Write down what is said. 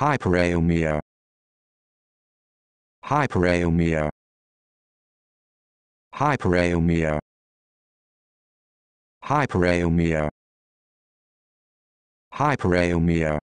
hyperaomia hyperaomia hyperaomia hyperaomia hyperaomia